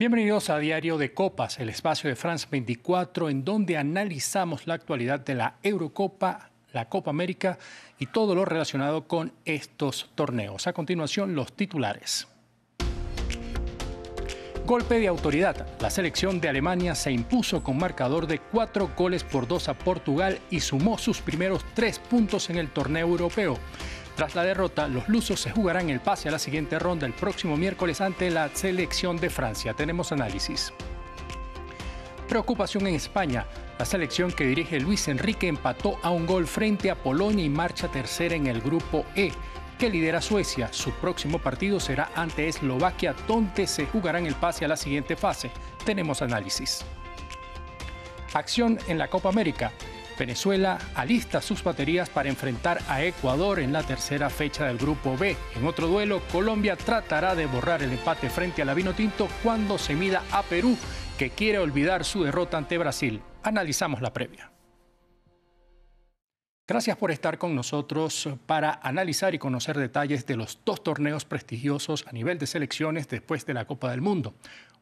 Bienvenidos a Diario de Copas, el espacio de France 24, en donde analizamos la actualidad de la Eurocopa, la Copa América y todo lo relacionado con estos torneos. A continuación, los titulares. Golpe de autoridad. La selección de Alemania se impuso con marcador de cuatro goles por dos a Portugal y sumó sus primeros tres puntos en el torneo europeo. Tras la derrota, los lusos se jugarán el pase a la siguiente ronda el próximo miércoles ante la selección de Francia. Tenemos análisis. Preocupación en España. La selección que dirige Luis Enrique empató a un gol frente a Polonia y marcha tercera en el grupo E, que lidera Suecia. Su próximo partido será ante Eslovaquia, donde se jugarán el pase a la siguiente fase. Tenemos análisis. Acción en la Copa América. Venezuela alista sus baterías para enfrentar a Ecuador en la tercera fecha del Grupo B. En otro duelo, Colombia tratará de borrar el empate frente a la Tinto cuando se mida a Perú, que quiere olvidar su derrota ante Brasil. Analizamos la previa. Gracias por estar con nosotros para analizar y conocer detalles de los dos torneos prestigiosos a nivel de selecciones después de la Copa del Mundo.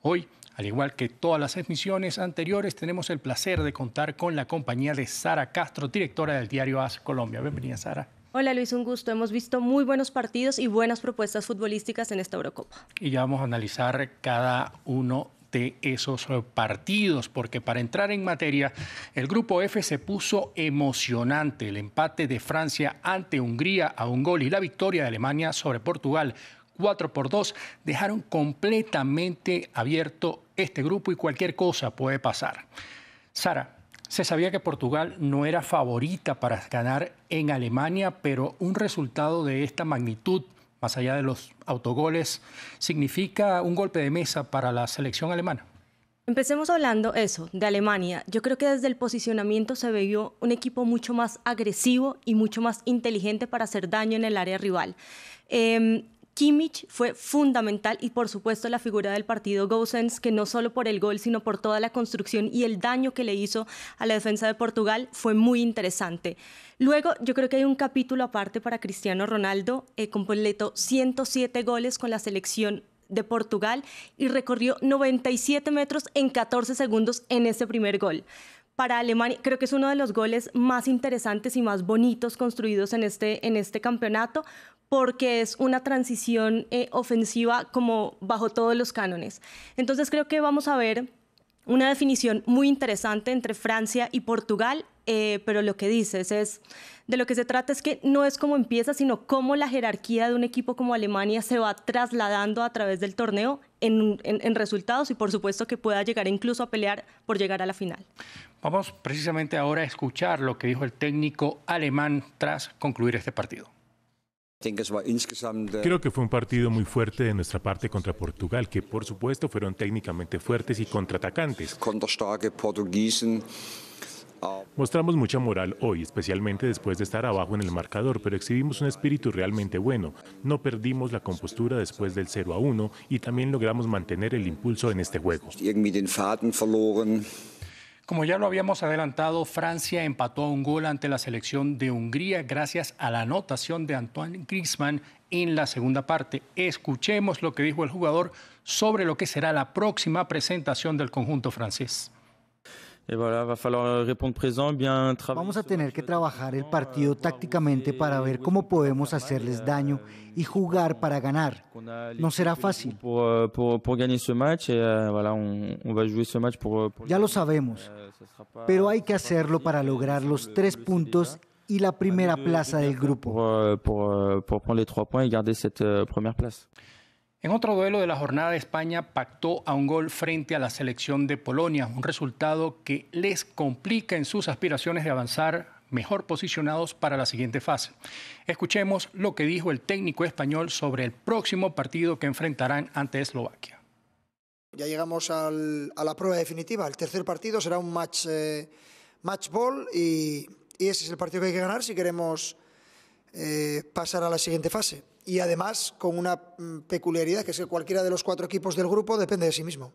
Hoy al igual que todas las emisiones anteriores, tenemos el placer de contar con la compañía de Sara Castro, directora del diario AS Colombia. Bienvenida, Sara. Hola Luis, un gusto. Hemos visto muy buenos partidos y buenas propuestas futbolísticas en esta Eurocopa. Y ya vamos a analizar cada uno de esos eh, partidos, porque para entrar en materia, el grupo F se puso emocionante. El empate de Francia ante Hungría a un gol y la victoria de Alemania sobre Portugal 4 por 2 dejaron completamente abierto este grupo y cualquier cosa puede pasar. Sara, se sabía que Portugal no era favorita para ganar en Alemania, pero un resultado de esta magnitud, más allá de los autogoles, significa un golpe de mesa para la selección alemana. Empecemos hablando eso, de Alemania. Yo creo que desde el posicionamiento se vio un equipo mucho más agresivo y mucho más inteligente para hacer daño en el área rival. Em, Kimmich fue fundamental y por supuesto la figura del partido Gosens, que no solo por el gol, sino por toda la construcción y el daño que le hizo a la defensa de Portugal fue muy interesante. Luego, yo creo que hay un capítulo aparte para Cristiano Ronaldo, eh, completó 107 goles con la selección de Portugal y recorrió 97 metros en 14 segundos en ese primer gol para Alemania. Creo que es uno de los goles más interesantes y más bonitos construidos en este, en este campeonato, porque es una transición eh, ofensiva como bajo todos los cánones. Entonces creo que vamos a ver una definición muy interesante entre Francia y Portugal, eh, pero lo que dices es, de lo que se trata es que no es cómo empieza, sino cómo la jerarquía de un equipo como Alemania se va trasladando a través del torneo en resultados y por supuesto que pueda llegar incluso a pelear por llegar a la final. Vamos precisamente ahora a escuchar lo que dijo el técnico alemán tras concluir este partido. Äh, Creo que fue un partido muy fuerte de nuestra parte contra Portugal, que por supuesto fueron técnicamente fuertes y contraatacantes. Äh, Mostramos mucha moral hoy, especialmente después de estar abajo en el marcador, pero exhibimos un espíritu realmente bueno. No perdimos la compostura después del 0 a 1 y también logramos mantener el impulso en este juego. Como ya lo habíamos adelantado, Francia empató a un gol ante la selección de Hungría gracias a la anotación de Antoine Griezmann en la segunda parte. Escuchemos lo que dijo el jugador sobre lo que será la próxima presentación del conjunto francés. Y va euh, répondre présent, bien Vamos a tener que trabajar el partido tácticamente para ver cómo podemos hacerles daño y jugar para ganar. No será fácil. Ya lo sabemos, euh, pero hay que hacerlo para lograr los tres puntos y la primera plaza del grupo. Euh, en otro duelo de la jornada, España pactó a un gol frente a la selección de Polonia, un resultado que les complica en sus aspiraciones de avanzar mejor posicionados para la siguiente fase. Escuchemos lo que dijo el técnico español sobre el próximo partido que enfrentarán ante Eslovaquia. Ya llegamos a la prueba definitiva. El tercer partido será un match, eh, match ball y, ese es el partido que hay que ganar si queremos eh, pasar a la siguiente fase y además con una mm, peculiaridad que es que cualquiera de los cuatro equipos del grupo depende de sí mismo.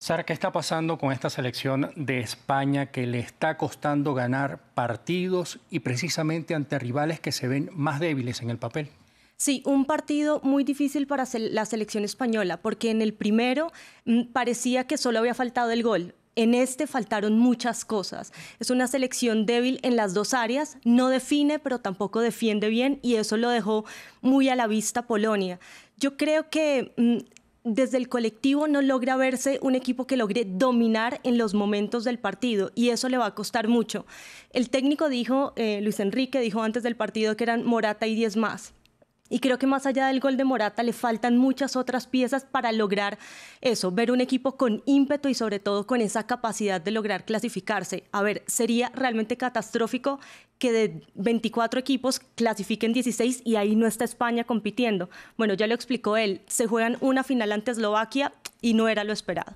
Sara, ¿qué está pasando con esta selección de España que le está costando ganar partidos y precisamente ante rivales que se ven más débiles en el papel? Sí, un partido muy difícil para la selección española, porque en el primero mm, parecía que solo había faltado el gol. En este faltaron muchas cosas. Es una selección débil en las dos áreas, no define, pero tampoco defiende bien y eso lo dejó muy a la vista Polonia. Yo creo que mm, desde el colectivo no logra verse un equipo que logre dominar en los momentos del partido y eso le va a costar mucho. El técnico dijo, eh, Luis Enrique dijo antes del partido que eran Morata y 10 más. Y creo que más allá del gol de Morata le faltan muchas otras piezas para lograr eso, ver un equipo con ímpetu y sobre todo con esa capacidad de lograr clasificarse. A ver, sería realmente catastrófico que de 24 equipos clasifiquen 16 y ahí no está España compitiendo. Bueno, ya lo explicó él, se juegan una final ante Eslovaquia y no era lo esperado.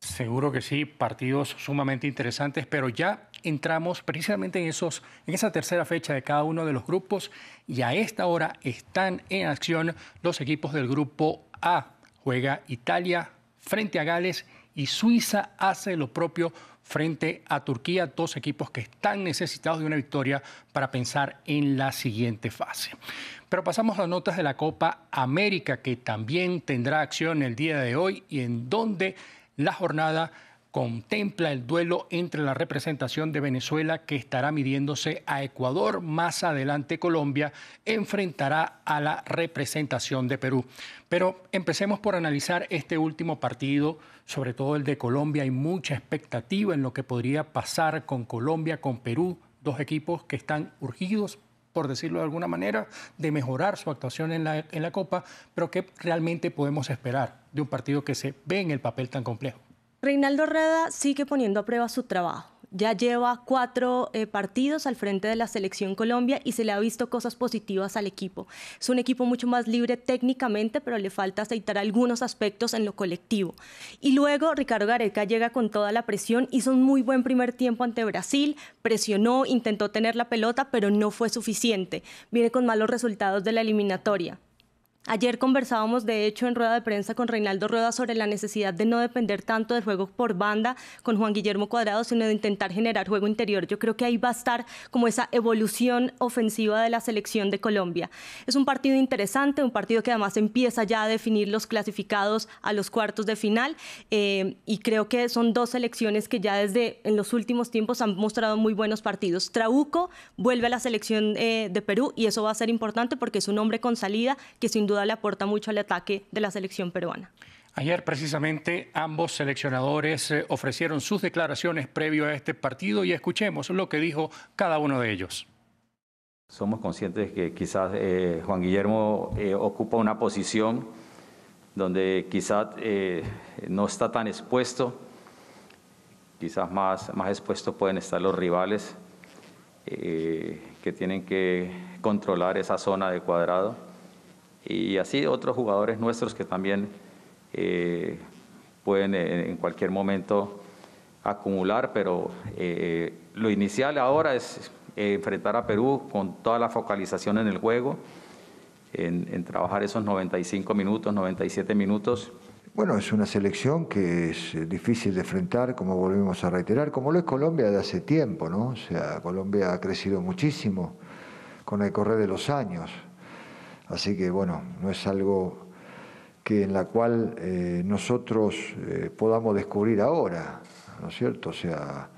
Seguro que sí, partidos sumamente interesantes, pero ya entramos precisamente en, esos, en esa tercera fecha de cada uno de los grupos y a esta hora están en acción los equipos del grupo A. Juega Italia frente a Gales y Suiza hace lo propio frente a Turquía, dos equipos que están necesitados de una victoria para pensar en la siguiente fase. Pero pasamos a las notas de la Copa América, que también tendrá acción el día de hoy y en donde la jornada contempla el duelo entre la representación de Venezuela que estará midiéndose a Ecuador, más adelante Colombia enfrentará a la representación de Perú. Pero empecemos por analizar este último partido, sobre todo el de Colombia. Hay mucha expectativa en lo que podría pasar con Colombia, con Perú, dos equipos que están urgidos por decirlo de alguna manera, de mejorar su actuación en la, en la Copa, pero ¿qué realmente podemos esperar de un partido que se ve en el papel tan complejo? Reinaldo Reda sigue poniendo a prueba su trabajo ya lleva cuatro eh, partidos al frente de la selección Colombia y se le ha visto cosas positivas al equipo. Es un equipo mucho más libre técnicamente, pero le falta aceitar algunos aspectos en lo colectivo. Y luego Ricardo Gareca llega con toda la presión, hizo un muy buen primer tiempo ante Brasil, presionó, intentó tener la pelota, pero no fue suficiente. Viene con malos resultados de la eliminatoria. Ayer conversábamos, de hecho, en rueda de prensa con Reinaldo Rueda sobre la necesidad de no depender tanto del juego por banda con Juan Guillermo Cuadrado, sino de intentar generar juego interior. Yo creo que ahí va a estar como esa evolución ofensiva de la selección de Colombia. Es un partido interesante, un partido que además empieza ya a definir los clasificados a los cuartos de final eh, y creo que son dos selecciones que ya desde en los últimos tiempos han mostrado muy buenos partidos. Trauco vuelve a la selección eh, de Perú y eso va a ser importante porque es un hombre con salida que sin duda le aporta mucho al ataque de la selección peruana. Ayer precisamente ambos seleccionadores eh, ofrecieron sus declaraciones previo a este partido y escuchemos lo que dijo cada uno de ellos. Somos conscientes que quizás eh, Juan Guillermo eh, ocupa una posición donde quizás no está tan expuesto, quizás más, más expuestos pueden estar los rivales que tienen que controlar esa zona de cuadrado y así otros jugadores nuestros que también eh, pueden eh, en cualquier momento acumular, pero eh, lo inicial ahora es enfrentar a Perú con toda la focalización en el juego, en, trabajar esos 95 minutos, 97 minutos. Bueno, es una selección que es difícil de enfrentar, como volvimos a reiterar, como lo es Colombia de hace tiempo, ¿no? O sea, Colombia ha crecido muchísimo con el correr de los años. Así que bueno, no es algo que en la cual eh, nosotros eh, podamos descubrir ahora, ¿no es cierto? O sea,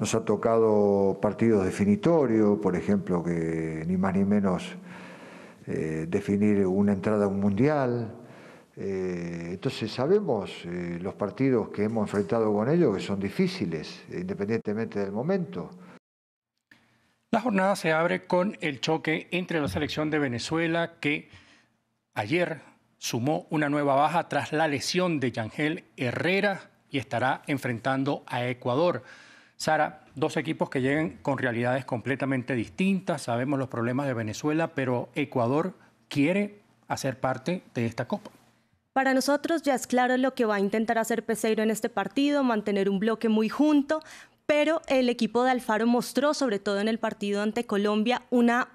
nos ha tocado partidos definitorios, por ejemplo, que ni más ni menos eh, definir una entrada a un mundial. entonces sabemos los partidos que hemos enfrentado con ellos que son difíciles, independientemente del momento. La jornada se abre con el choque entre la selección de Venezuela que ayer sumó una nueva baja tras la lesión de Yangel Herrera y estará enfrentando a Ecuador. Sara, dos equipos que llegan con realidades completamente distintas, sabemos los problemas de Venezuela, pero Ecuador quiere hacer parte de esta Copa. Para nosotros ya es claro lo que va a intentar hacer Peseiro en este partido, mantener un bloque muy junto, pero el equipo de Alfaro mostró, sobre todo en el partido ante Colombia, una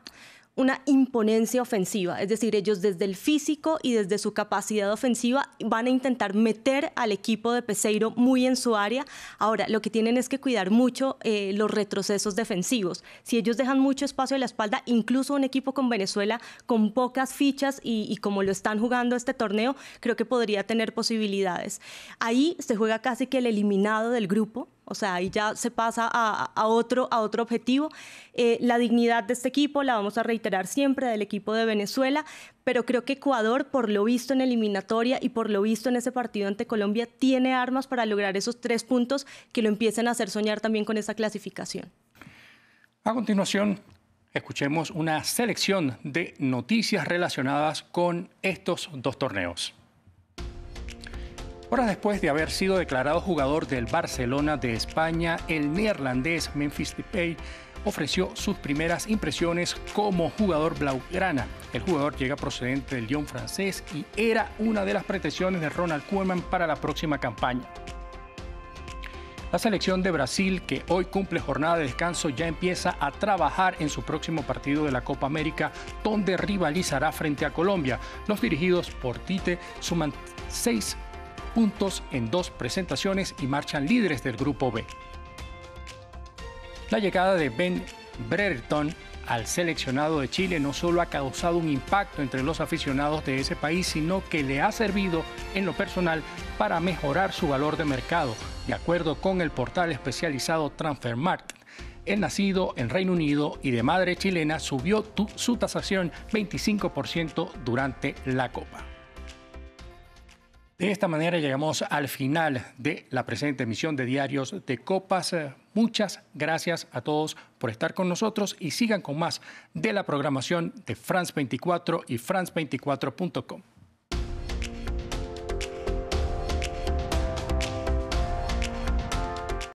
una imponencia ofensiva, es decir, ellos desde el físico y desde su capacidad ofensiva van a intentar meter al equipo de Peseiro muy en su área. Ahora, lo que tienen es que cuidar mucho eh, los retrocesos defensivos. Si ellos dejan mucho espacio en la espalda, incluso un equipo con Venezuela con pocas fichas y como lo están jugando este torneo, creo que podría tener posibilidades. Ahí se juega casi que el eliminado del grupo, o sea, ahí ya se pasa a, otro, a otro objetivo. Eh, la dignidad de este equipo la vamos a reiterar siempre, del equipo de Venezuela, pero creo que Ecuador, por lo visto en eliminatoria y por lo visto en ese partido ante Colombia, tiene armas para lograr esos tres puntos que lo empiecen a hacer soñar también con esa clasificación. A continuación, escuchemos una selección de noticias relacionadas con estos dos torneos. Horas después de haber sido declarado jugador del Barcelona de España, el neerlandés Memphis Depay ofreció sus primeras impresiones como jugador blaugrana. El jugador llega procedente del Lyon francés y era una de las pretensiones de Ronald Koeman para la próxima campaña. La selección de Brasil, que hoy cumple jornada de descanso, ya empieza a trabajar en su próximo partido de la Copa América, donde rivalizará frente a Colombia. Los dirigidos por Tite suman seis puntos en dos presentaciones y marchan líderes del grupo B. La llegada de Ben Brereton al seleccionado de Chile no solo ha causado un impacto entre los aficionados de ese país, sino que le ha servido en lo personal para mejorar su valor de mercado, de acuerdo con el portal especializado Transfermarkt. El nacido en Reino Unido y de madre chilena subió su tasación 25% durante la Copa. De esta manera llegamos al final de la presente emisión de Diarios de Copas. Muchas gracias a todos por estar con nosotros y sigan con más de la programación de France 24 y France24.com.